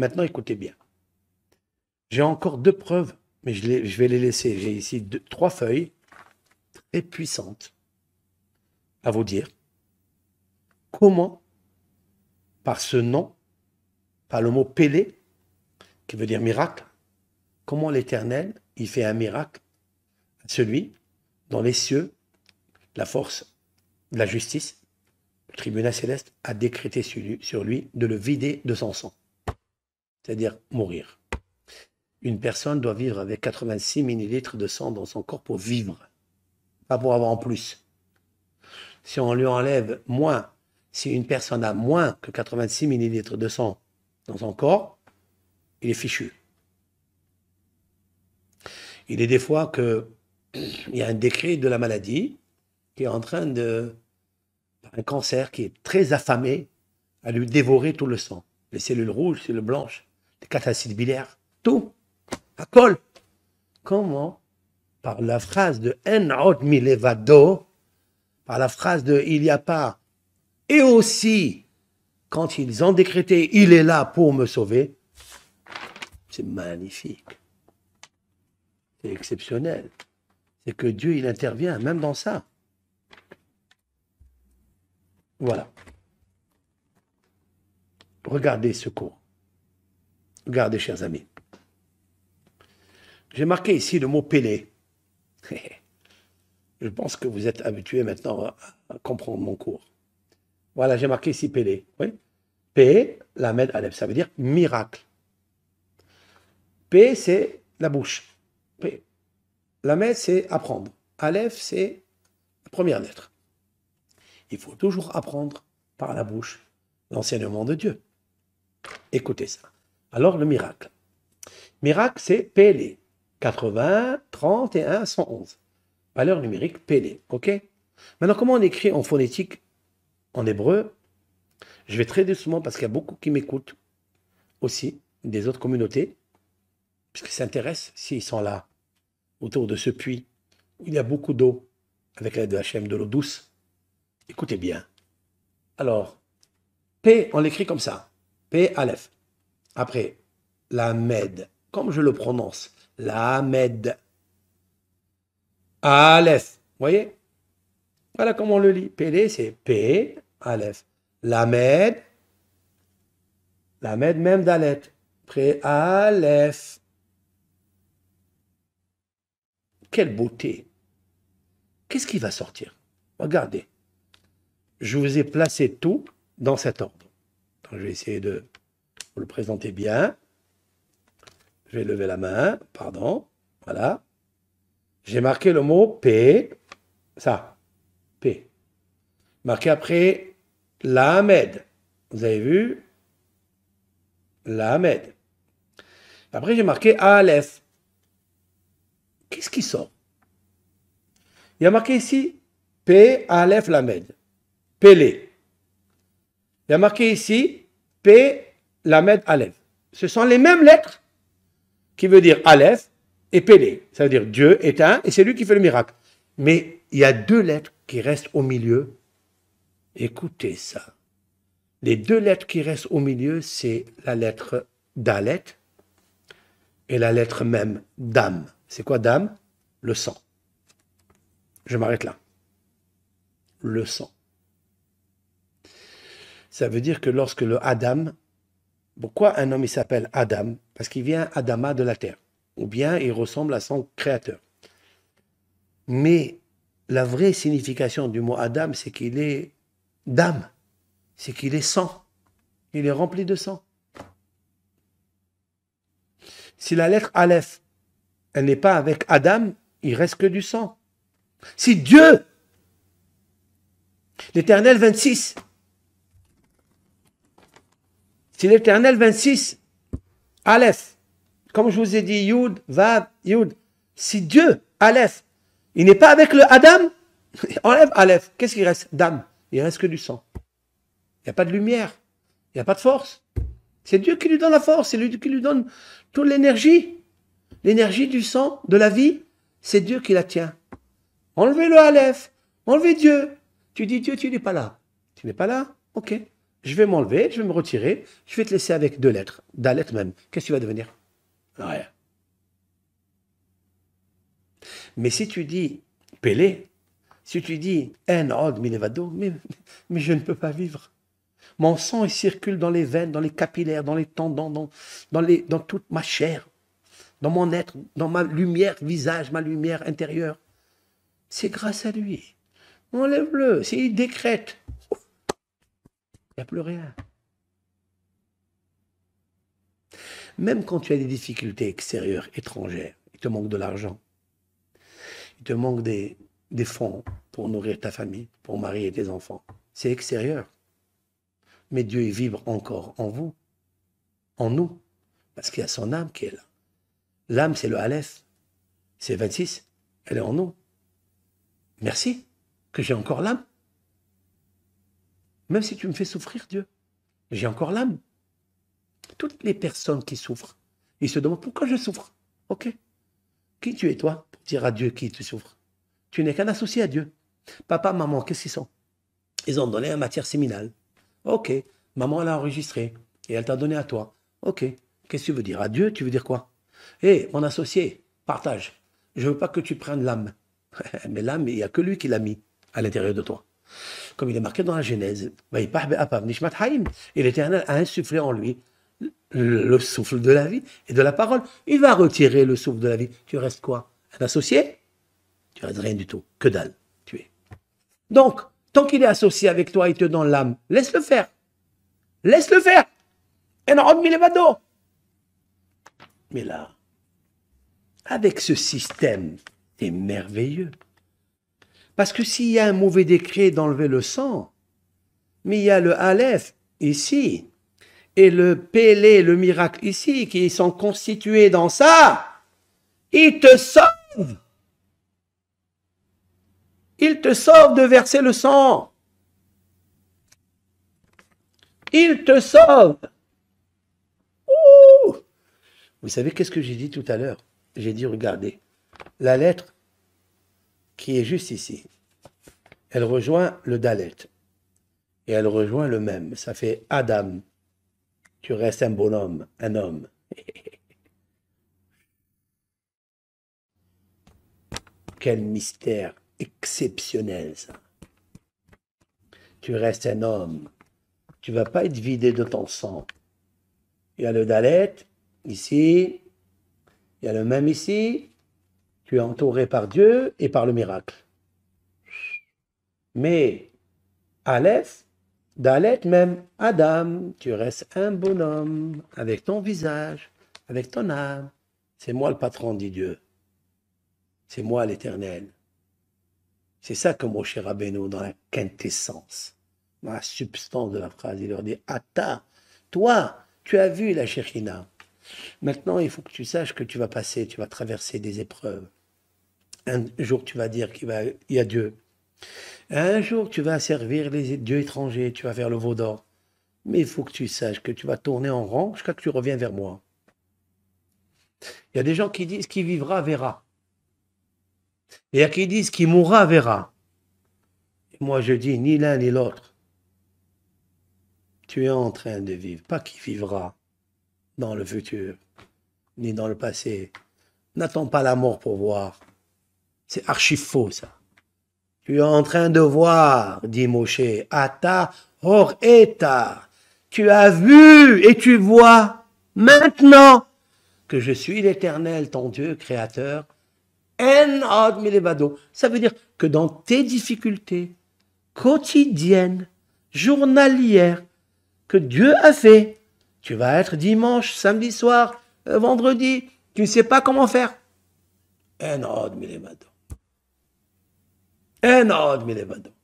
Maintenant, écoutez bien. J'ai encore deux preuves, mais je, vais les laisser. J'ai ici trois feuilles très puissantes à vous dire comment, par ce nom, par le mot Pélé, qui veut dire miracle, comment l'Éternel, il fait un miracle à celui dans les cieux, la force, la justice, le tribunal céleste a décrété sur lui de le vider de son sang c'est-à-dire mourir. Une personne doit vivre avec 86 millilitres de sang dans son corps pour vivre, pas pour avoir en plus. Si on lui enlève moins, si une personne a moins que 86 millilitres de sang dans son corps, il est fichu. Il est des fois que il y a un décret de la maladie qui est en train de un cancer qui est très affamé à lui dévorer tout le sang. Les cellules rouges, les cellules blanches les catacides biliaires, tout. À col. Comment Par la phrase de En mi levado, par la phrase de Il n'y a pas. Et aussi, quand ils ont décrété Il est là pour me sauver, c'est magnifique. C'est exceptionnel. C'est que Dieu, il intervient même dans ça. Voilà. Regardez ce cours. Regardez, chers amis. J'ai marqué ici le mot Pélé. Je pense que vous êtes habitués maintenant à comprendre mon cours. Voilà, j'ai marqué ici Pélé. P, la mède, alef, ça veut dire miracle. P, c'est la bouche. P. La mède, c'est apprendre. Aleph, c'est la première lettre. Il faut toujours apprendre par la bouche l'enseignement de Dieu. Écoutez ça. Alors le miracle. Miracle, c'est Pélé. 80, 31, 111. Valeur numérique Pélé. OK Maintenant, comment on écrit en phonétique en hébreu Je vais très doucement parce qu'il y a beaucoup qui m'écoutent aussi des autres communautés, puisqu'ils s'intéressent s'ils sont là, autour de ce puits où il y a beaucoup d'eau, avec l'aide de HM, de l'eau douce. Écoutez bien. Alors, P, on l'écrit comme ça. P, Aleph. Après, la Med, comme je le prononce, la Med. Aleph, voyez Voilà comment on le lit. PD, c'est P, Aleph. La Med, la Med même d'Alet. Après, Aleph. Quelle beauté Qu'est-ce qui va sortir Regardez. Je vous ai placé tout dans cet ordre. je vais essayer de vous le présentez bien. Je vais lever la main, pardon. Voilà. J'ai marqué le mot P. Ça, P. Marqué après l'Ahmed. Vous avez vu L'Ahmed. Après, j'ai marqué Aleph. Qu'est-ce qui sort Il y a marqué ici P, Aleph, Lamed. Pélé. Il y a marqué ici P, Lamed, Aleph. Ce sont les mêmes lettres qui veut dire Aleph et Pélé. Ça veut dire Dieu est un et c'est lui qui fait le miracle. Mais il y a deux lettres qui restent au milieu. Écoutez ça. Les deux lettres qui restent au milieu, c'est la lettre Dalet et la lettre même Dame. C'est quoi Dame Le sang. Je m'arrête là. Le sang. Ça veut dire que lorsque le Adam pourquoi un homme il s'appelle Adam Parce qu'il vient Adama de la terre, ou bien il ressemble à son créateur. Mais la vraie signification du mot Adam, c'est qu'il est dame. c'est qu'il est sang, il est rempli de sang. Si la lettre Aleph, elle n'est pas avec Adam, il reste que du sang. Si Dieu, l'Éternel 26, c'est l'Éternel 26. Aleph. Comme je vous ai dit, Yud, Vav, Yud. Si Dieu, Aleph, il n'est pas avec le Adam, enlève Aleph. Qu'est-ce qu'il reste Dame. Il reste que du sang. Il n'y a pas de lumière. Il n'y a pas de force. C'est Dieu qui lui donne la force. C'est lui qui lui donne toute l'énergie. L'énergie du sang, de la vie, c'est Dieu qui la tient. Enlevez le Aleph. Enlevez Dieu. Tu dis Dieu, tu n'es pas là. Tu n'es pas là Ok je vais m'enlever, je vais me retirer, je vais te laisser avec deux lettres, deux lettres même. Qu'est-ce que tu vas devenir Rien. Mais si tu dis Pélé, si tu dis eh, mais, mais je ne peux pas vivre. Mon sang il circule dans les veines, dans les capillaires, dans les tendons, dans, dans toute ma chair, dans mon être, dans ma lumière visage, ma lumière intérieure. C'est grâce à lui. Enlève-le, c'est il décrète n'y a plus rien. Même quand tu as des difficultés extérieures, étrangères, il te manque de l'argent, il te manque des, fonds pour nourrir ta famille, pour marier tes enfants, c'est extérieur. Mais Dieu il vibre encore en vous, en nous, parce qu'il y a son âme qui est là. L'âme, c'est le Aleph, c'est 26, elle est en nous. Merci que j'ai encore l'âme. Même si tu me fais souffrir, Dieu, j'ai encore l'âme. Toutes les personnes qui souffrent, ils se demandent pourquoi je souffre. Ok Qui tu es, toi, pour dire à Dieu qui tu souffres Tu n'es qu'un associé à Dieu. Papa, maman, qu'est-ce qu'ils sont Ils ont donné la matière séminale. Ok, maman elle a enregistré et elle t'a donné à toi. Ok, qu'est-ce que tu veux dire À Dieu, tu veux dire quoi Hé, eh, mon associé, partage. Je ne veux pas que tu prennes l'âme. Mais l'âme, il n'y a que lui qui l'a mis à l'intérieur de toi comme il est marqué dans la Genèse. Il a insufflé en lui le souffle de la vie et de la parole. Il va retirer le souffle de la vie. Tu restes quoi Un associé Tu restes rien du tout. Que dalle. Tu es. Donc, tant qu'il est associé avec toi, et te donne l'âme. Laisse-le faire. Laisse-le faire. Et Mais là, avec ce système, c'est merveilleux. Parce que s'il y a un mauvais décret d'enlever le sang, mais il y a le Aleph ici, et le Pélé, le miracle ici, qui sont constitués dans ça, il te sauvent. Il te sauvent de verser le sang. Il te sauvent. Vous savez qu'est-ce que j'ai dit tout à l'heure J'ai dit, regardez, la lettre qui est juste ici. Elle rejoint le Dalet. Et elle rejoint le même. Ça fait Adam. Tu restes un bonhomme, un homme. Quel mystère exceptionnel, ça. Tu restes un homme. Tu vas pas être vidé de ton sang. Il y a le Dalet, ici. Il y a le même ici. Tu es entouré par Dieu et par le miracle. Mais Aleph, Dalet même, Adam, tu restes un bonhomme avec ton visage, avec ton âme. C'est moi le patron, dit Dieu. C'est moi l'éternel. C'est ça que cher Rabbeinu, dans la quintessence, dans la substance de la phrase, il leur dit Atta, toi, tu as vu la Shekhina. Maintenant, il faut que tu saches que tu vas passer, tu vas traverser des épreuves. Un jour, tu vas dire qu'il y a Dieu. Un jour, tu vas servir les dieux étrangers, tu vas faire le veau d'or. Mais il faut que tu saches que tu vas tourner en rang jusqu'à que tu reviennes vers moi. Il y a des gens qui disent qui vivra verra. il y a qui disent qui mourra verra. moi, je dis ni l'un ni l'autre. Tu es en train de vivre, pas qui vivra dans le futur, ni dans le passé. N'attends pas la mort pour voir. C'est archi faux, ça. Tu es en train de voir, dit Moshe, Ata hor eta. Tu as vu et tu vois maintenant que je suis l'Éternel, ton Dieu, Créateur. En Ça veut dire que dans tes difficultés quotidiennes, journalières, que Dieu a fait, tu vas être dimanche, samedi soir, euh, vendredi, tu ne sais pas comment faire. En אין עוד מלבדו.